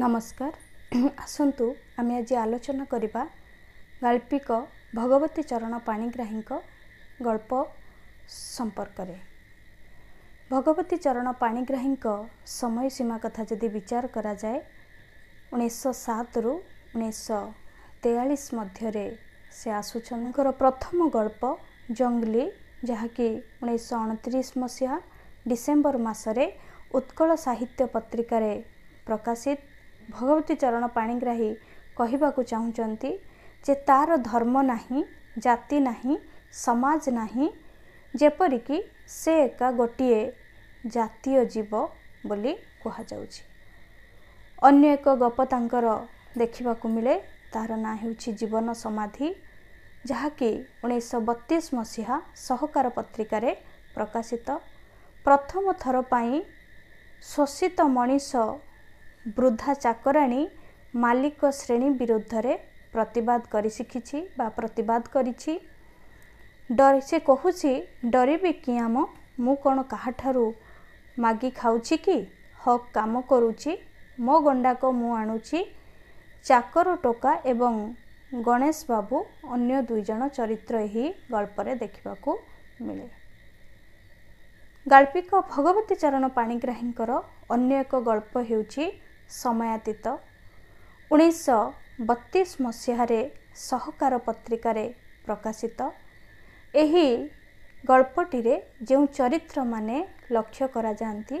ନମସ୍କାର ଆସନ୍ତୁ ଆମେ ଆଜି ଆଲୋଚନା କରିବା ଗାଳ୍ପିକ ଭଗବତୀ ଚରଣ ପାଣିଗ୍ରାହୀଙ୍କ ଗଳ୍ପ ସମ୍ପର୍କରେ ଭଗବତୀ ଚରଣ ପାଣିଗ୍ରାହୀଙ୍କ ସମୟ ସୀମା କଥା ଯଦି ବିଚାର କରାଯାଏ ଉଣେଇଶହ ସାତରୁ ଉଣେଇଶହ ତେୟାଳିଶ ମଧ୍ୟରେ ସେ ଆସୁଛନ୍ତିଙ୍କର ପ୍ରଥମ ଗଳ୍ପ ଜଙ୍ଗଲି ଯାହାକି ଉଣେଇଶହ ଅଣତିରିଶ ମସିହା ଡିସେମ୍ବର ମାସରେ ଉତ୍କଳ ସାହିତ୍ୟ ପତ୍ରିକାରେ ପ୍ରକାଶିତ ଭଗବତୀ ଚରଣ ପାଣିଗ୍ରାହୀ କହିବାକୁ ଚାହୁଁଛନ୍ତି ଯେ ତା'ର ଧର୍ମ ନାହିଁ ଜାତି ନାହିଁ ସମାଜ ନାହିଁ ଯେପରିକି ସେ ଏକା ଗୋଟିଏ ଜାତୀୟ ଜୀବ ବୋଲି କୁହାଯାଉଛି ଅନ୍ୟ ଏକ ଗପ ତାଙ୍କର ଦେଖିବାକୁ ମିଳେ ତାହାର ନାଁ ହେଉଛି ଜୀବନ ସମାଧି ଯାହାକି ଉଣେଇଶହ ବତିଶ ମସିହା ସହକାର ପତ୍ରିକାରେ ପ୍ରକାଶିତ ପ୍ରଥମ ଥର ପାଇଁ ଶୋଷିତ ମଣିଷ ବୃଦ୍ଧା ଚାକରାଣୀ ମାଲିକ ଶ୍ରେଣୀ ବିରୁଦ୍ଧରେ ପ୍ରତିବାଦ କରି ଶିଖିଛି ବା ପ୍ରତିବାଦ କରିଛି ଡରି ସେ କହୁଛି ଡରିବି କି ଆମ ମୁଁ କ'ଣ କାହାଠାରୁ ମାଗି ଖାଉଛି କି ହକ୍ କାମ କରୁଛି ମୋ ଗଣ୍ଡାକ ମୁଁ ଆଣୁଛି ଚାକର ଟୋକା ଏବଂ ଗଣେଶ ବାବୁ ଅନ୍ୟ ଦୁଇଜଣ ଚରିତ୍ର ଏହି ଗଳ୍ପରେ ଦେଖିବାକୁ ମିଳେ ଗାଳ୍ପିକ ଭଗବତୀ ଚରଣ ପାଣିଗ୍ରାହୀଙ୍କର ଅନ୍ୟ ଏକ ଗଳ୍ପ ହେଉଛି ସମୟାତୀତ ଉଣେଇଶହ ବତିଶ ମସିହାରେ ସହକାର ପତ୍ରିକାରେ ପ୍ରକାଶିତ ଏହି ଗଳ୍ପଟିରେ ଯେଉଁ ଚରିତ୍ରମାନେ ଲକ୍ଷ୍ୟ କରାଯାଆନ୍ତି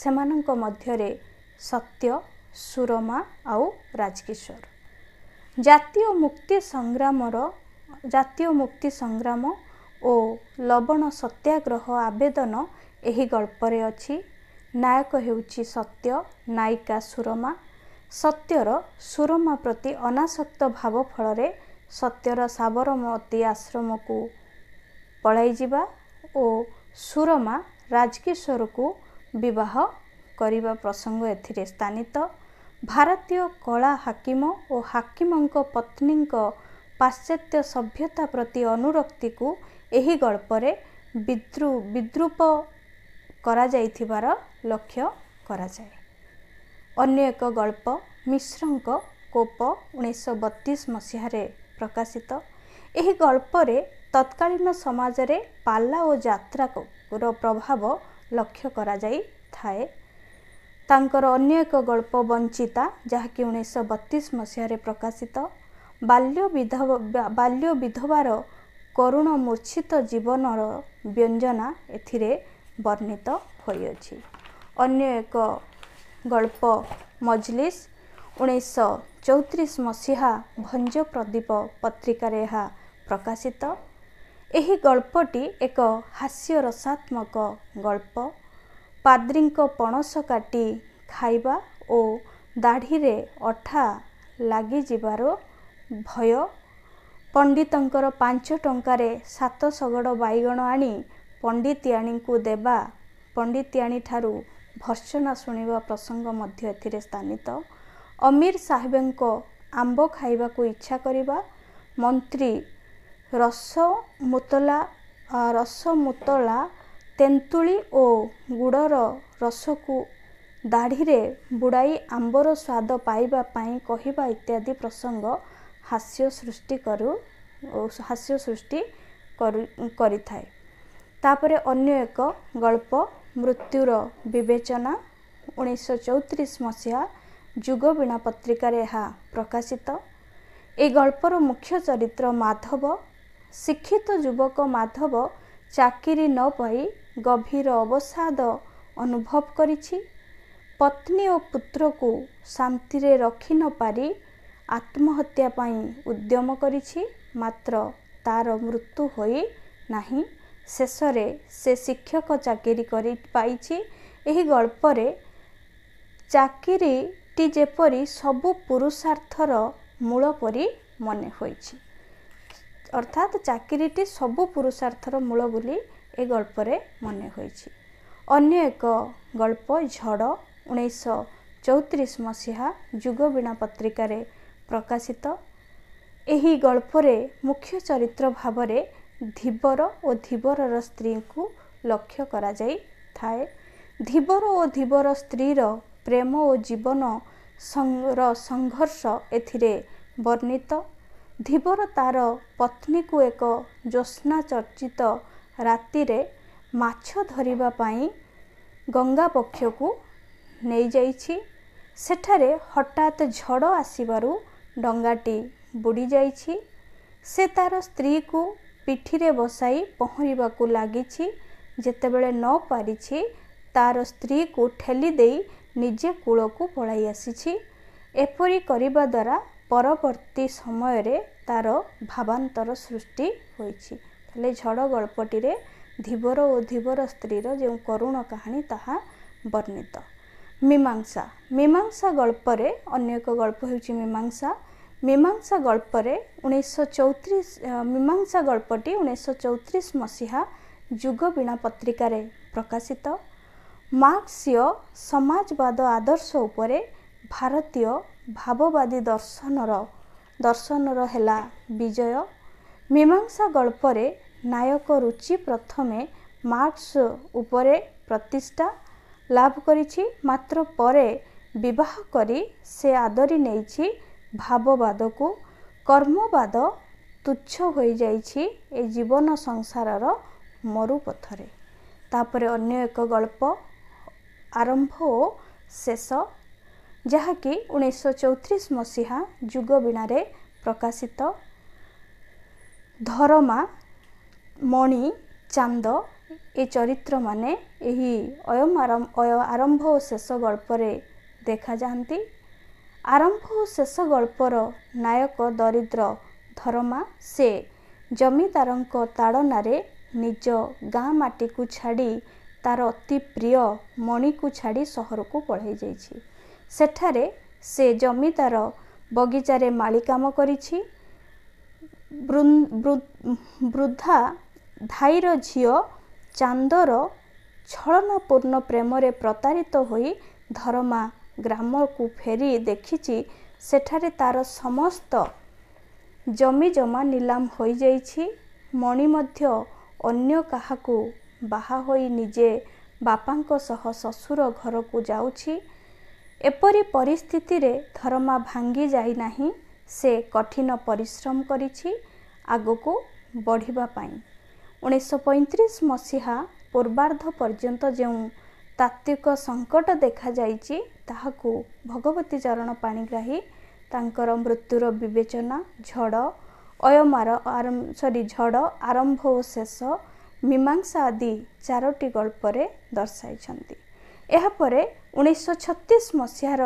ସେମାନଙ୍କ ମଧ୍ୟରେ ସତ୍ୟ ସୁରମା ଆଉ ରାଜକିଶୋର ଜାତୀୟ ମୁକ୍ତି ସଂଗ୍ରାମର ଜାତୀୟ ମୁକ୍ତି ସଂଗ୍ରାମ ଓ ଲବଣ ସତ୍ୟାଗ୍ରହ ଆବେଦନ ଏହି ଗଳ୍ପରେ ଅଛି ନାୟକ ହେଉଛି ସତ୍ୟ ନାୟିକା ସୁରମା ସତ୍ୟର ସୁରମା ପ୍ରତି ଅନାସକ୍ତ ଭାବ ଫଳରେ ସତ୍ୟର ସାବରମତୀ ଆଶ୍ରମକୁ ପଳାଇଯିବା ଓ ସୁରମା ରାଜକିଶୋରକୁ ବିବାହ କରିବା ପ୍ରସଙ୍ଗ ଏଥିରେ ସ୍ଥାନିତ ଭାରତୀୟ କଳା ହାକିମ ଓ ହାକିମଙ୍କ ପତ୍ନୀଙ୍କ ପାଶ୍ଚାତ୍ୟ ସଭ୍ୟତା ପ୍ରତି ଅନୁରକ୍ତିକୁ ଏହି ଗଳ୍ପରେ ବିଦ୍ରୁ ବିଦ୍ରୁପ କରାଯାଇଥିବାର ଲକ୍ଷ୍ୟ କରାଯାଏ ଅନ୍ୟ ଏକ ଗଳ୍ପ ମିଶ୍ରଙ୍କ କୋପ ଉଣେଇଶହ ବତିଶ ମସିହାରେ ପ୍ରକାଶିତ ଏହି ଗଳ୍ପରେ ତତ୍କାଳୀନ ସମାଜରେ ପାଲା ଓ ଯାତ୍ରାର ପ୍ରଭାବ ଲକ୍ଷ୍ୟ କରାଯାଇଥାଏ ତାଙ୍କର ଅନ୍ୟ ଏକ ଗଳ୍ପ ବଞ୍ଚିତା ଯାହାକି ଉଣେଇଶହ ବତିଶ ମସିହାରେ ପ୍ରକାଶିତ ବାଲ୍ୟ ବିଧ ବାଲ୍ୟ ବିଧବାର କରୁଣ ମୂର୍ଚ୍ଛିତ ଜୀବନର ବ୍ୟଞ୍ଜନା ଏଥିରେ ବର୍ଣ୍ଣିତ ହୋଇଅଛି ଅନ୍ୟ ଏକ ଗଳ୍ପ ମଜଲିସ୍ ଉଣେଇଶହ ଚଉତିରିଶ ମସିହା ଭଞ୍ଜ ପ୍ରଦୀପ ପତ୍ରିକାରେ ଏହା ପ୍ରକାଶିତ ଏହି ଗଳ୍ପଟି ଏକ ହାସ୍ୟ ରସାତ୍ମକ ଗଳ୍ପ ପାଦ୍ରୀଙ୍କ ପଣସ କାଟି ଖାଇବା ଓ ଦାଢ଼ିରେ ଅଠା ଲାଗିଯିବାର ଭୟ ପଣ୍ଡିତଙ୍କର ପାଞ୍ଚ ଟଙ୍କାରେ ସାତ ଶଗଡ଼ ବାଇଗଣ ଆଣି ପଣ୍ଡିତିଆଣୀଙ୍କୁ ଦେବା ପଣ୍ଡିତିଆଣୀ ଠାରୁ ଭର୍ସନା ଶୁଣିବା ପ୍ରସଙ୍ଗ ମଧ୍ୟ ଏଥିରେ ସ୍ଥାନିତ ଅମୀର ସାହେବଙ୍କ ଆମ୍ବ ଖାଇବାକୁ ଇଚ୍ଛା କରିବା ମନ୍ତ୍ରୀ ରସ ମୁତଲା ରସ ମୁତଲା ତେନ୍ତୁଳି ଓ ଗୁଡ଼ର ରସକୁ ଦାଢ଼ିରେ ବୁଡ଼ାଇ ଆମ୍ବର ସ୍ୱାଦ ପାଇବା ପାଇଁ କହିବା ଇତ୍ୟାଦି ପ୍ରସଙ୍ଗ ହାସ୍ୟ ସୃଷ୍ଟି କରୁ ହାସ୍ୟ ସୃଷ୍ଟି କରିଥାଏ ତାପରେ ଅନ୍ୟ ଏକ ଗଳ୍ପ ମୃତ୍ୟୁର ବିବେଚନା ଉଣେଇଶହ ଚଉତିରିଶ ମସିହା ଯୁଗବୀଣା ପତ୍ରିକାରେ ଏହା ପ୍ରକାଶିତ ଏହି ଗଳ୍ପର ମୁଖ୍ୟ ଚରିତ୍ର ମାଧବ ଶିକ୍ଷିତ ଯୁବକ ମାଧବ ଚାକିରି ନ ପାଇ ଗଭୀର ଅବସାଦ ଅନୁଭବ କରିଛି ପତ୍ନୀ ଓ ପୁତ୍ରକୁ ଶାନ୍ତିରେ ରଖି ନ ପାରି ଆତ୍ମହତ୍ୟା ପାଇଁ ଉଦ୍ୟମ କରିଛି ମାତ୍ର ତା'ର ମୃତ୍ୟୁ ହୋଇନାହିଁ ଶେଷରେ ସେ ଶିକ୍ଷକ ଚାକିରି କରି ପାଇଛି ଏହି ଗଳ୍ପରେ ଚାକିରିଟି ଯେପରି ସବୁ ପୁରୁଷାର୍ଥର ମୂଳ ପରି ମନେ ହୋଇଛି ଅର୍ଥାତ୍ ଚାକିରିଟି ସବୁ ପୁରୁଷାର୍ଥର ମୂଳ ବୋଲି ଏ ଗଳ୍ପରେ ମନେ ହୋଇଛି ଅନ୍ୟ ଏକ ଗଳ୍ପ ଝଡ଼ ଉଣେଇଶହ ଚଉତିରିଶ ମସିହା ଯୁଗବୀଣା ପତ୍ରିକାରେ ପ୍ରକାଶିତ ଏହି ଗଳ୍ପରେ ମୁଖ୍ୟ ଚରିତ୍ର ଭାବରେ ଧୀବର ଓ ଧୀବରର ସ୍ତ୍ରୀଙ୍କୁ ଲକ୍ଷ୍ୟ କରାଯାଇଥାଏ ଧୀବର ଓ ଧୀବର ସ୍ତ୍ରୀର ପ୍ରେମ ଓ ଜୀବନର ସଂଘର୍ଷ ଏଥିରେ ବର୍ଣ୍ଣିତ ଧୀବର ତା'ର ପତ୍ନୀକୁ ଏକ ଚର୍ଚ୍ଚିତ ରାତିରେ ମାଛ ଧରିବା ପାଇଁ ଗଙ୍ଗା ପକ୍ଷକୁ ନେଇଯାଇଛି ସେଠାରେ ହଠାତ୍ ଝଡ଼ ଆସିବାରୁ ଡଙ୍ଗାଟି ବୁଡ଼ିଯାଇଛି ସେ ତା'ର ସ୍ତ୍ରୀକୁ ପିଠିରେ ବସାଇ ପହଁରିବାକୁ ଲାଗିଛି ଯେତେବେଳେ ନ ପାରିଛି ତା'ର ସ୍ତ୍ରୀକୁ ଠେଲି ଦେଇ ନିଜେ କୂଳକୁ ପଳାଇ ଆସିଛି ଏପରି କରିବା ଦ୍ୱାରା ପରବର୍ତ୍ତୀ ସମୟରେ ତା'ର ଭାବାନ୍ତର ସୃଷ୍ଟି ହୋଇଛି ହେଲେ ଝଡ଼ ଗଳ୍ପଟିରେ ଧୀବର ଓ ଧୀବର ସ୍ତ୍ରୀର ଯେଉଁ କରୁଣ କାହାଣୀ ତାହା ବର୍ଣ୍ଣିତ ମୀମାଂସା ମୀମାଂସା ଗଳ୍ପରେ ଅନ୍ୟ ଏକ ଗଳ୍ପ ହେଉଛି ମୀମାଂସା ମୀମାଂସା ଗଳ୍ପରେ ଉଣେଇଶହ ଚଉତିରିଶ ମୀମାଂସା ଗଳ୍ପଟି ଉଣେଇଶହ ଚଉତିରିଶ ମସିହା ଯୁଗବୀଣା ପତ୍ରିକାରେ ପ୍ରକାଶିତ ମାର୍କ୍ସୀୟ ସମାଜବାଦ ଆଦର୍ଶ ଉପରେ ଭାରତୀୟ ଭାବବାଦୀ ଦର୍ଶନର ଦର୍ଶନର ହେଲା ବିଜୟ ମୀମାଂସା ଗଳ୍ପରେ ନାୟକ ରୁଚି ପ୍ରଥମେ ମାର୍କ୍ସ ଉପରେ ପ୍ରତିଷ୍ଠା ଲାଭ କରିଛି ମାତ୍ର ପରେ ବିବାହ କରି ସେ ଆଦରି ନେଇଛି ଭାବବାଦକୁ କର୍ମବାଦ ତୁଚ୍ଛ ହୋଇଯାଇଛି ଏ ଜୀବନ ସଂସାରର ମରୁପଥରେ ତାପରେ ଅନ୍ୟ ଏକ ଗଳ୍ପ ଆରମ୍ଭ ଓ ଶେଷ ଯାହାକି ଉଣେଇଶହ ଚଉତିରିଶ ମସିହା ଯୁଗବୀଣାରେ ପ୍ରକାଶିତ ଧରମା ମଣି ଚାନ୍ଦ ଏ ଚରିତ୍ରମାନେ ଏହି ଅୟମ ଆରମ୍ଭ ଓ ଶେଷ ଗଳ୍ପରେ ଦେଖାଯାଆନ୍ତି ଆରମ୍ଭ ଓ ଶେଷ ଗଳ୍ପର ନାୟକ ଦରିଦ୍ର ଧରମା ସେ ଜମିଦାରଙ୍କ ତାଡ଼ନାରେ ନିଜ ଗାଁ ମାଟିକୁ ଛାଡ଼ି ତାର ଅତି ପ୍ରିୟ ମଣିକୁ ଛାଡ଼ି ସହରକୁ ପଳାଇ ଯାଇଛି ସେଠାରେ ସେ ଜମିଦାର ବଗିଚାରେ ମାଳି କାମ କରିଛି ବୃଦ୍ଧା ଧାଇର ଝିଅ ଚାନ୍ଦର ଛଳନାପୂର୍ଣ୍ଣ ପ୍ରେମରେ ପ୍ରତାରିତ ହୋଇ ଧରମା ଗ୍ରାମକୁ ଫେରି ଦେଖିଛି ସେଠାରେ ତାର ସମସ୍ତ ଜମିଜମା ନିଲାମ ହୋଇଯାଇଛି ମଣି ମଧ୍ୟ ଅନ୍ୟ କାହାକୁ ବାହା ହୋଇ ନିଜେ ବାପାଙ୍କ ସହ ଶ୍ୱଶୁର ଘରକୁ ଯାଉଛି ଏପରି ପରିସ୍ଥିତିରେ ଧରମା ଭାଙ୍ଗି ଯାଇନାହିଁ ସେ କଠିନ ପରିଶ୍ରମ କରିଛି ଆଗକୁ ବଢ଼ିବା ପାଇଁ ଉଣେଇଶହ ପଇଁତିରିଶ ମସିହା ପୂର୍ବାର୍ଦ୍ଧ ପର୍ଯ୍ୟନ୍ତ ଯେଉଁ ତାତ୍ତ୍ୱିକ ସଙ୍କଟ ଦେଖାଯାଇଛି ତାହାକୁ ଭଗବତୀ ଚରଣ ପାଣିଗ୍ରାହୀ ତାଙ୍କର ମୃତ୍ୟୁର ବିବେଚନା ଝଡ଼ ଅୟମାର ସରି ଝଡ଼ ଆରମ୍ଭ ଓ ଶେଷ ମୀମାଂସା ଆଦି ଚାରୋଟି ଗଳ୍ପରେ ଦର୍ଶାଇଛନ୍ତି ଏହାପରେ ଉଣେଇଶହ ଛତିଶ ମସିହାର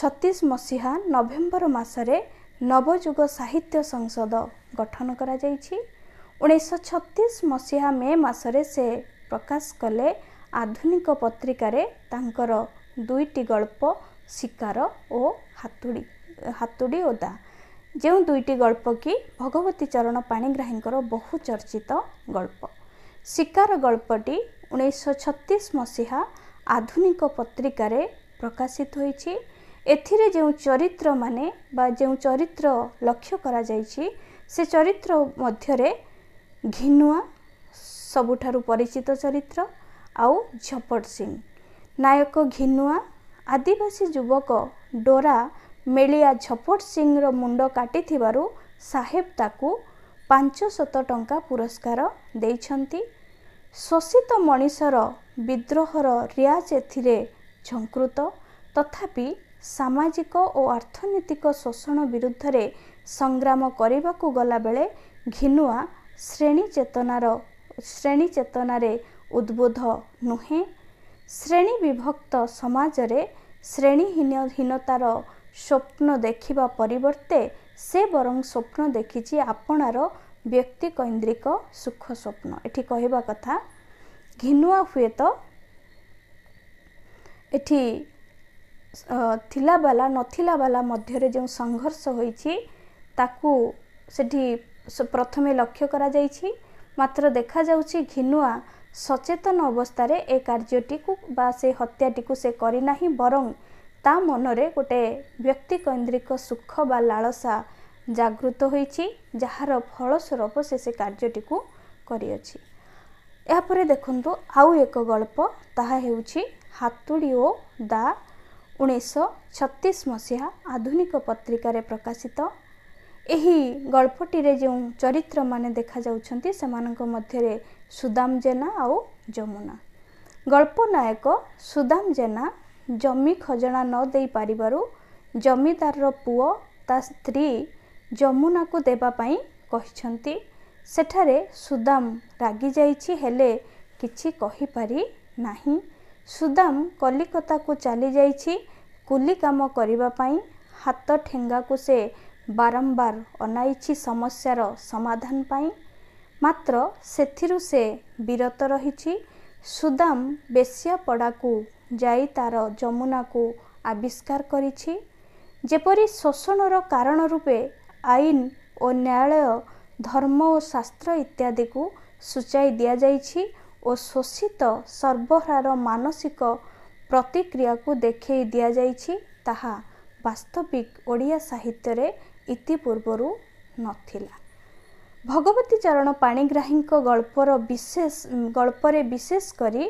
ଛତିଶ ମସିହା ନଭେମ୍ବର ମାସରେ ନବଯୁଗ ସାହିତ୍ୟ ସଂସଦ ଗଠନ କରାଯାଇଛି ଉଣେଇଶହ ଛତିଶ ମସିହା ମେ ମାସରେ ସେ ପ୍ରକାଶ କଲେ ଆଧୁନିକ ପତ୍ରିକାରେ ତାଙ୍କର ଦୁଇଟି ଗଳ୍ପ ଶିକାର ଓ ହାତୁଡ଼ି ହାତୁଡ଼ି ଓଦା ଯେଉଁ ଦୁଇଟି ଗଳ୍ପ କି ଭଗବତୀ ଚରଣ ପାଣିଗ୍ରାହୀଙ୍କର ବହୁ ଚର୍ଚ୍ଚିତ ଗଳ୍ପ ଶିକାର ଗଳ୍ପଟି ଉଣେଇଶହ ଛତିଶ ମସିହା ଆଧୁନିକ ପତ୍ରିକାରେ ପ୍ରକାଶିତ ହୋଇଛି ଏଥିରେ ଯେଉଁ ଚରିତ୍ରମାନେ ବା ଯେଉଁ ଚରିତ୍ର ଲକ୍ଷ୍ୟ କରାଯାଇଛି ସେ ଚରିତ୍ର ମଧ୍ୟରେ ଘିନୁଆ ସବୁଠାରୁ ପରିଚିତ ଚରିତ୍ର ଆଉ ଝପଟ ସିଂ ନାୟକ ଘିନୁଆ ଆଦିବାସୀ ଯୁବକ ଡୋରା ମେଳିଆ ଝପଟ ସିଂର ମୁଣ୍ଡ କାଟିଥିବାରୁ ସାହେବ ତାକୁ ପାଞ୍ଚଶହ ଟଙ୍କା ପୁରସ୍କାର ଦେଇଛନ୍ତି ଶୋଷିତ ମଣିଷର ବିଦ୍ରୋହର ରିଆଜ ଏଥିରେ ଝଙ୍କୃତ ତଥାପି ସାମାଜିକ ଓ ଅର୍ଥନୈତିକ ଶୋଷଣ ବିରୁଦ୍ଧରେ ସଂଗ୍ରାମ କରିବାକୁ ଗଲାବେଳେ ଘିନୁଆ ଶ୍ରେଣୀ ଚେତନାର ଶ୍ରେଣୀ ଚେତନାରେ ଉଦ୍ବୋଧ ନୁହେଁ ଶ୍ରେଣୀ ବିଭକ୍ତ ସମାଜରେ ଶ୍ରେଣୀହୀନହୀନତାର ସ୍ୱପ୍ନ ଦେଖିବା ପରିବର୍ତ୍ତେ ସେ ବରଂ ସ୍ୱପ୍ନ ଦେଖିଛି ଆପଣାର ବ୍ୟକ୍ତିକୈନ୍ଦ୍ରିକ ସୁଖ ସ୍ୱପ୍ନ ଏଠି କହିବା କଥା ଘିନୁଆ ହୁଏତ ଏଠି ଥିଲା ବାଲା ନଥିଲା ବାଲା ମଧ୍ୟରେ ଯେଉଁ ସଂଘର୍ଷ ହୋଇଛି ତାକୁ ସେଠି ପ୍ରଥମେ ଲକ୍ଷ୍ୟ କରାଯାଇଛି ମାତ୍ର ଦେଖାଯାଉଛି ଘିନୁଆ ସଚେତନ ଅବସ୍ଥାରେ ଏ କାର୍ଯ୍ୟଟିକୁ ବା ସେ ହତ୍ୟାଟିକୁ ସେ କରିନାହିଁ ବରଂ ତା ମନରେ ଗୋଟେ ବ୍ୟକ୍ତିକୈନ୍ଦ୍ରିକ ସୁଖ ବା ଲାଳସା ଜାଗୃତ ହୋଇଛି ଯାହାର ଫଳସ୍ୱରୂପ ସେ ସେ କାର୍ଯ୍ୟଟିକୁ କରିଅଛି ଏହାପରେ ଦେଖନ୍ତୁ ଆଉ ଏକ ଗଳ୍ପ ତାହା ହେଉଛି ହାତୁଡ଼ି ଓ ଦା ଉଣେଇଶହ ଛତିଶ ମସିହା ଆଧୁନିକ ପତ୍ରିକାରେ ପ୍ରକାଶିତ ଏହି ଗଳ୍ପଟିରେ ଯେଉଁ ଚରିତ୍ରମାନେ ଦେଖାଯାଉଛନ୍ତି ସେମାନଙ୍କ ମଧ୍ୟରେ ସୁଦାମ ଜେନା ଆଉ ଯମୁନା ଗଳ୍ପ ନାୟକ ସୁଦାମ ଜେନା ଜମି ଖଜଣା ନ ଦେଇପାରିବାରୁ ଜମିଦାରର ପୁଅ ତା ସ୍ତ୍ରୀ ଯମୁନାକୁ ଦେବା ପାଇଁ କହିଛନ୍ତି ସେଠାରେ ସୁଦାମ ରାଗିଯାଇଛି ହେଲେ କିଛି କହିପାରି ନାହିଁ ସୁଦାମ କଲିକତାକୁ ଚାଲିଯାଇଛି କୁଲି କାମ କରିବା ପାଇଁ ହାତ ଠେଙ୍ଗାକୁ ସେ ବାରମ୍ବାର ଅନାଇଛି ସମସ୍ୟାର ସମାଧାନ ପାଇଁ ମାତ୍ର ସେଥିରୁ ସେ ବିରତ ରହିଛି ସୁଦାମ ବେଶିଆପଡ଼ାକୁ ଯାଇ ତା'ର ଯମୁନାକୁ ଆବିଷ୍କାର କରିଛି ଯେପରି ଶୋଷଣର କାରଣ ରୂପେ ଆଇନ ଓ ନ୍ୟାୟାଳୟ ଧର୍ମ ଓ ଶାସ୍ତ୍ର ଇତ୍ୟାଦିକୁ ସୂଚାଇ ଦିଆଯାଇଛି ଓ ଶୋଷିତ ସର୍ବହାର ମାନସିକ ପ୍ରତିକ୍ରିୟାକୁ ଦେଖେଇ ଦିଆଯାଇଛି ତାହା ବାସ୍ତବିକ ଓଡ଼ିଆ ସାହିତ୍ୟରେ ଇତିପୂର୍ବରୁ ନଥିଲା ଭଗବତୀ ଚରଣ ପାଣିଗ୍ରାହୀଙ୍କ ଗଳ୍ପର ବିଶେଷ ଗଳ୍ପରେ ବିଶେଷ କରି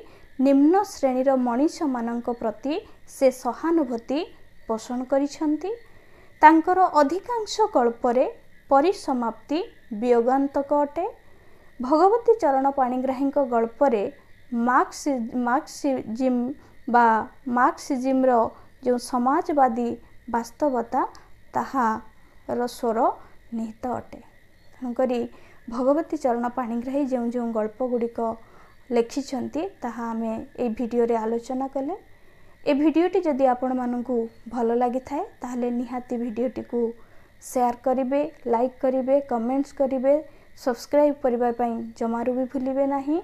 ନିମ୍ନ ଶ୍ରେଣୀର ମଣିଷମାନଙ୍କ ପ୍ରତି ସେ ସହାନୁଭୂତି ପୋଷଣ କରିଛନ୍ତି ତାଙ୍କର ଅଧିକାଂଶ ଗଳ୍ପରେ ପରିସମାପ୍ତି ବିୟୋଗାନ୍ତକ ଅଟେ ଭଗବତୀ ଚରଣ ପାଣିଗ୍ରାହୀଙ୍କ ଗଳ୍ପରେ ମାର୍କ୍ସି ମାର୍କ୍ସିଜିମ୍ ବା ମାର୍କ୍ସିଜିମ୍ର ଯେଉଁ ସମାଜବାଦୀ ବାସ୍ତବତା ତାହା ର ସ୍ୱର ନିହିତ ଅଟେ ତେଣୁକରି ଭଗବତୀ ଚରଣ ପାଣିଗ୍ରାହୀ ଯେଉଁ ଯେଉଁ ଗଳ୍ପ ଗୁଡ଼ିକ ଲେଖିଛନ୍ତି ତାହା ଆମେ ଏଇ ଭିଡ଼ିଓରେ ଆଲୋଚନା କଲେ ଏ ଭିଡ଼ିଓଟି ଯଦି ଆପଣମାନଙ୍କୁ ଭଲ ଲାଗିଥାଏ ତାହେଲେ ନିହାତି ଭିଡ଼ିଓଟିକୁ ସେୟାର କରିବେ ଲାଇକ୍ କରିବେ କମେଣ୍ଟସ୍ କରିବେ ସବସ୍କ୍ରାଇବ୍ କରିବା ପାଇଁ ଜମାରୁ ବି ଭୁଲିବେ ନାହିଁ